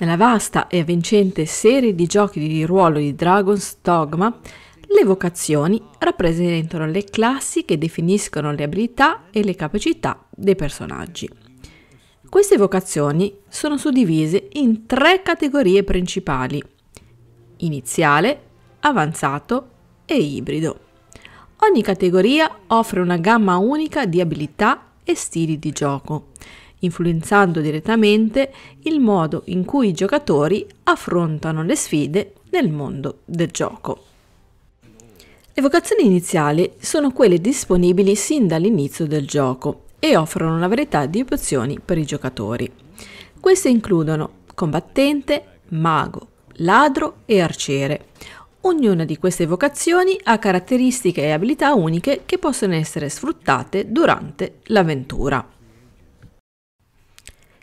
Nella vasta e avvincente serie di giochi di ruolo di Dragon's Dogma, le vocazioni rappresentano le classi che definiscono le abilità e le capacità dei personaggi. Queste vocazioni sono suddivise in tre categorie principali, iniziale, avanzato e ibrido. Ogni categoria offre una gamma unica di abilità e stili di gioco influenzando direttamente il modo in cui i giocatori affrontano le sfide nel mondo del gioco. Le vocazioni iniziali sono quelle disponibili sin dall'inizio del gioco e offrono una varietà di opzioni per i giocatori. Queste includono combattente, mago, ladro e arciere. Ognuna di queste vocazioni ha caratteristiche e abilità uniche che possono essere sfruttate durante l'avventura.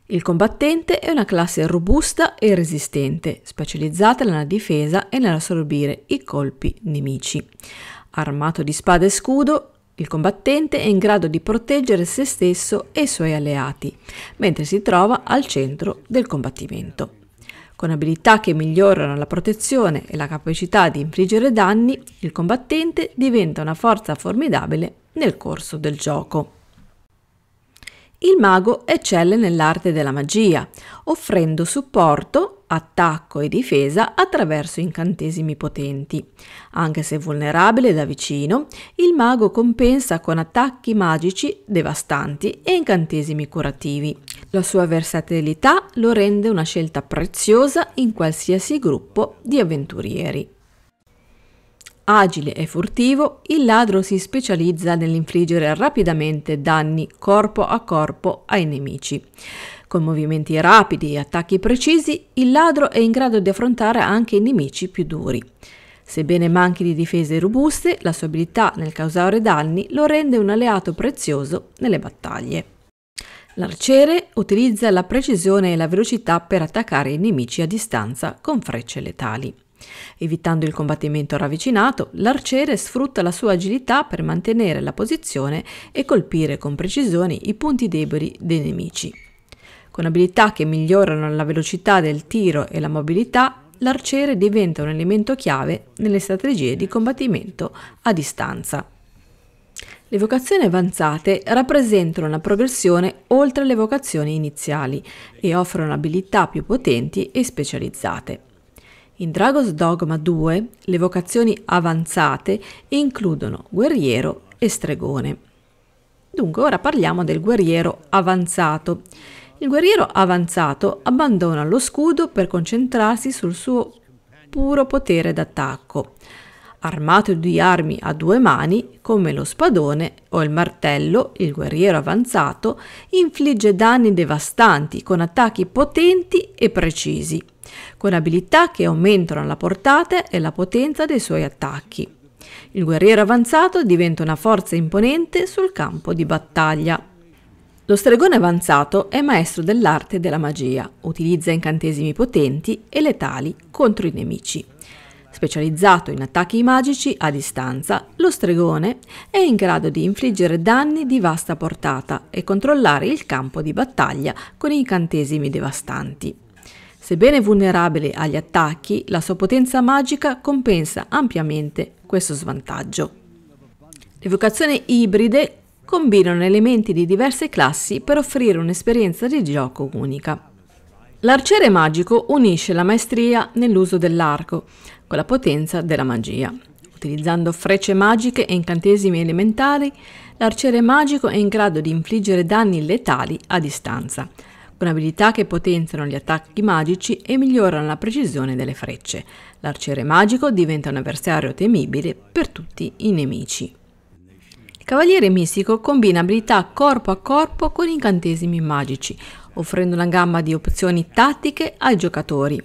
Il combattente è una classe robusta e resistente, specializzata nella difesa e nell'assorbire i colpi nemici. Armato di spada e scudo, il combattente è in grado di proteggere se stesso e i suoi alleati, mentre si trova al centro del combattimento. Con abilità che migliorano la protezione e la capacità di infliggere danni, il combattente diventa una forza formidabile nel corso del gioco. Il mago eccelle nell'arte della magia, offrendo supporto, attacco e difesa attraverso incantesimi potenti. Anche se vulnerabile da vicino, il mago compensa con attacchi magici devastanti e incantesimi curativi. La sua versatilità lo rende una scelta preziosa in qualsiasi gruppo di avventurieri. Agile e furtivo, il ladro si specializza nell'infliggere rapidamente danni corpo a corpo ai nemici. Con movimenti rapidi e attacchi precisi, il ladro è in grado di affrontare anche i nemici più duri. Sebbene manchi di difese robuste, la sua abilità nel causare danni lo rende un alleato prezioso nelle battaglie. L'arciere utilizza la precisione e la velocità per attaccare i nemici a distanza con frecce letali. Evitando il combattimento ravvicinato, l'arciere sfrutta la sua agilità per mantenere la posizione e colpire con precisione i punti deboli dei nemici. Con abilità che migliorano la velocità del tiro e la mobilità, l'arciere diventa un elemento chiave nelle strategie di combattimento a distanza. Le vocazioni avanzate rappresentano una progressione oltre le vocazioni iniziali e offrono abilità più potenti e specializzate. In Dragon's Dogma 2 le vocazioni avanzate includono guerriero e stregone. Dunque ora parliamo del guerriero avanzato. Il guerriero avanzato abbandona lo scudo per concentrarsi sul suo puro potere d'attacco armato di armi a due mani, come lo spadone o il martello, il guerriero avanzato, infligge danni devastanti con attacchi potenti e precisi, con abilità che aumentano la portata e la potenza dei suoi attacchi. Il guerriero avanzato diventa una forza imponente sul campo di battaglia. Lo stregone avanzato è maestro dell'arte e della magia, utilizza incantesimi potenti e letali contro i nemici. Specializzato in attacchi magici a distanza, lo stregone è in grado di infliggere danni di vasta portata e controllare il campo di battaglia con incantesimi devastanti. Sebbene vulnerabile agli attacchi, la sua potenza magica compensa ampiamente questo svantaggio. Le vocazioni ibride combinano elementi di diverse classi per offrire un'esperienza di gioco unica. L'arciere magico unisce la maestria nell'uso dell'arco con la potenza della magia. Utilizzando frecce magiche e incantesimi elementari, l'arciere magico è in grado di infliggere danni letali a distanza, con abilità che potenziano gli attacchi magici e migliorano la precisione delle frecce. L'arciere magico diventa un avversario temibile per tutti i nemici. Il cavaliere mistico combina abilità corpo a corpo con incantesimi magici, offrendo una gamma di opzioni tattiche ai giocatori,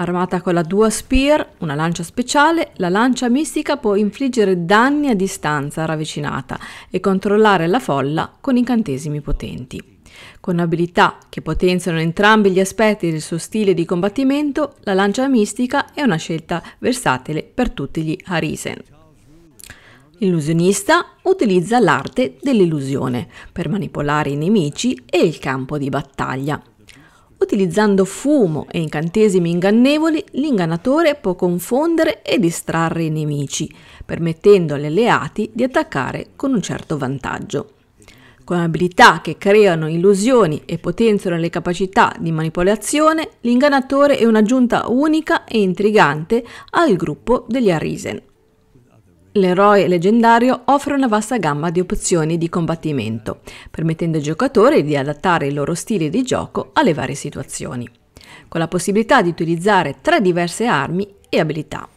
Armata con la Dua Spear, una lancia speciale, la lancia mistica può infliggere danni a distanza ravvicinata e controllare la folla con incantesimi potenti. Con abilità che potenziano entrambi gli aspetti del suo stile di combattimento, la lancia mistica è una scelta versatile per tutti gli Harisen. L'illusionista utilizza l'arte dell'illusione per manipolare i nemici e il campo di battaglia. Utilizzando fumo e incantesimi ingannevoli, l'ingannatore può confondere e distrarre i nemici, permettendo agli alleati di attaccare con un certo vantaggio. Con abilità che creano illusioni e potenziano le capacità di manipolazione, l'ingannatore è un'aggiunta unica e intrigante al gruppo degli Arisen. L'eroe leggendario offre una vasta gamma di opzioni di combattimento, permettendo ai giocatori di adattare il loro stile di gioco alle varie situazioni, con la possibilità di utilizzare tre diverse armi e abilità.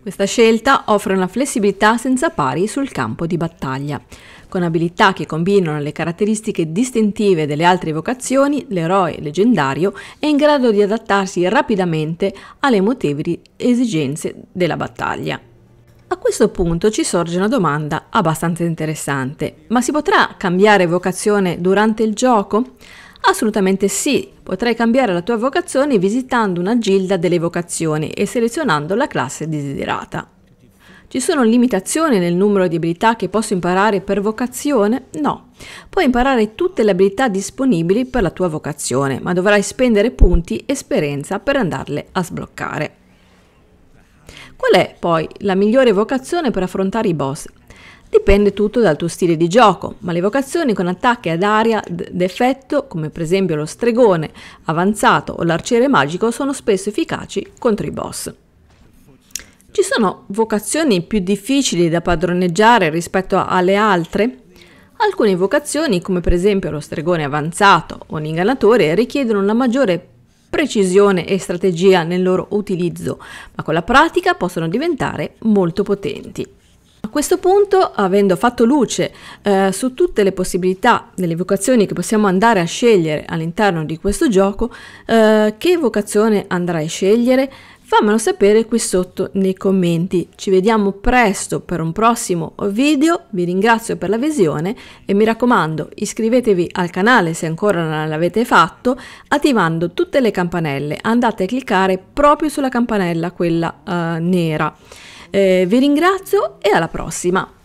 Questa scelta offre una flessibilità senza pari sul campo di battaglia. Con abilità che combinano le caratteristiche distintive delle altre vocazioni, l'eroe leggendario è in grado di adattarsi rapidamente alle mutevoli esigenze della battaglia. A questo punto ci sorge una domanda abbastanza interessante. Ma si potrà cambiare vocazione durante il gioco? Assolutamente sì, potrai cambiare la tua vocazione visitando una gilda delle vocazioni e selezionando la classe desiderata. Ci sono limitazioni nel numero di abilità che posso imparare per vocazione? No. Puoi imparare tutte le abilità disponibili per la tua vocazione, ma dovrai spendere punti esperienza per andarle a sbloccare. Qual è poi la migliore vocazione per affrontare i boss? Dipende tutto dal tuo stile di gioco, ma le vocazioni con attacchi ad aria d'effetto, come per esempio lo stregone avanzato o l'arciere magico, sono spesso efficaci contro i boss. Ci sono vocazioni più difficili da padroneggiare rispetto alle altre? Alcune vocazioni, come per esempio lo stregone avanzato o l'ingannatore, richiedono una maggiore precisione e strategia nel loro utilizzo, ma con la pratica possono diventare molto potenti. A questo punto, avendo fatto luce eh, su tutte le possibilità delle vocazioni che possiamo andare a scegliere all'interno di questo gioco, eh, che vocazione andrai a scegliere, Fammelo sapere qui sotto nei commenti. Ci vediamo presto per un prossimo video, vi ringrazio per la visione e mi raccomando iscrivetevi al canale se ancora non l'avete fatto attivando tutte le campanelle, andate a cliccare proprio sulla campanella, quella uh, nera. Eh, vi ringrazio e alla prossima!